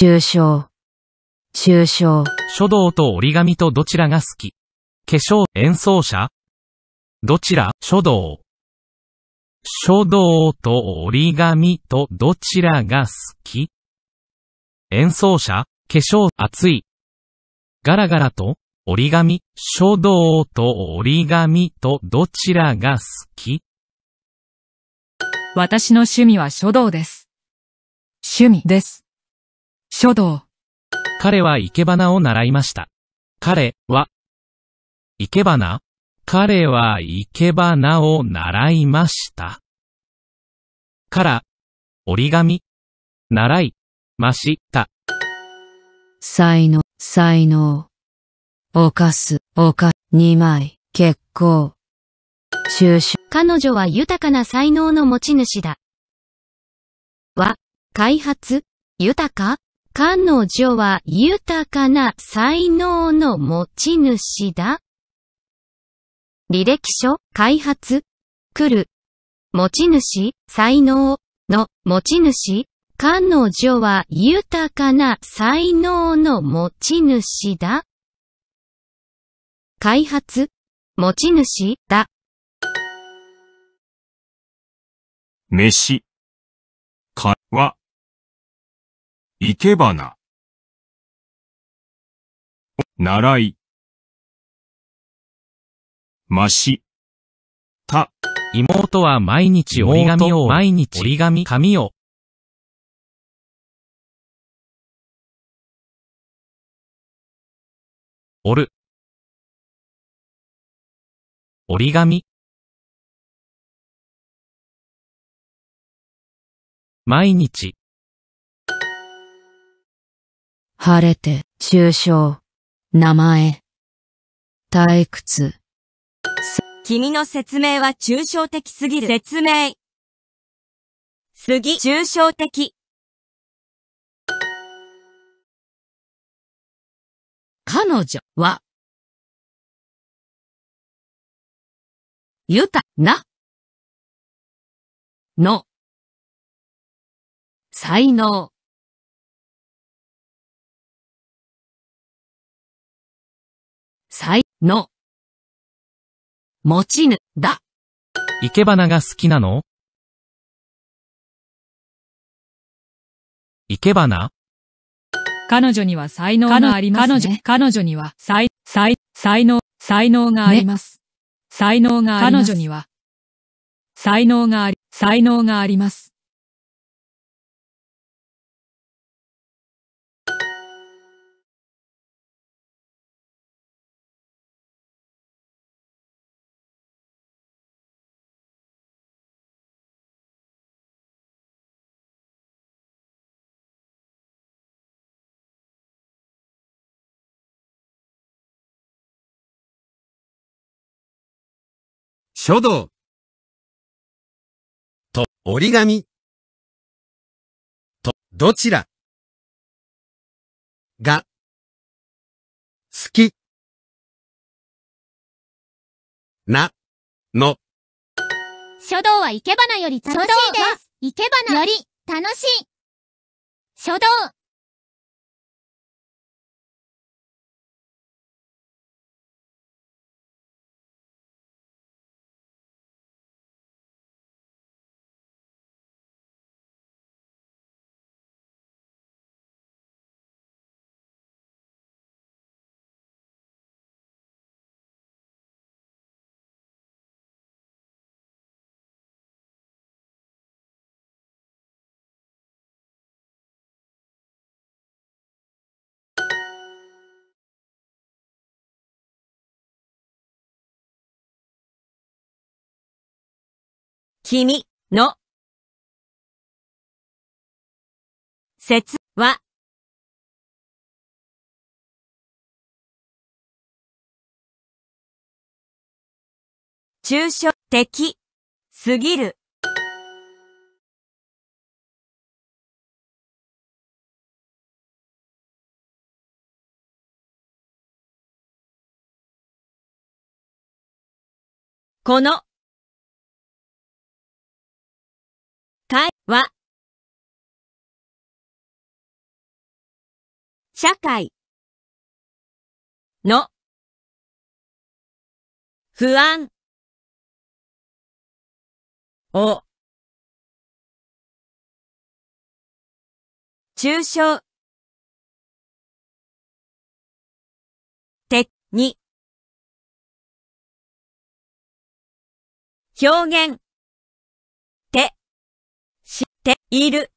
抽象。抽象。書道と折り紙とどちらが好き化粧、演奏者どちら、書道。書道と折り紙とどちらが好き演奏者化粧、熱い。ガラガラと折り紙、書道と折り紙とどちらが好き私の趣味は書道です。趣味です。書道。彼は生け花を習いました。彼は、生け花彼は生け花を習いました。から、折り紙、習い、ました。才能、才能。犯す、か、二枚、結構。収集。彼女は豊かな才能の持ち主だ。は、開発、豊か彼女は豊かな才能の持ち主だ。履歴書、開発、来る。持ち主、才能の持ち主。彼女は豊かな才能の持ち主だ。開発、持ち主だ。飯、会話。いけばな。習い。まし。た。妹は毎日折り紙を毎日折り紙紙を。折る。折り紙。毎日。晴れて、抽象。名前。退屈。君の説明は抽象的すぎる。説明。すぎ、抽象的。彼女は、豊な、の、才能。才の持ちぬだ。いけばなが好きなのいけばな彼女には才能があります、ね、彼女、彼女には才、才、才能、才能があります。ね、才能があります。彼女には才能があり、才能があります。書道と折り紙とどちらが好きなの書道は生け花より楽しいです生け花より楽しい書道君の説は抽象的すぎるこのは、社会の不安を抽象的に表現いる。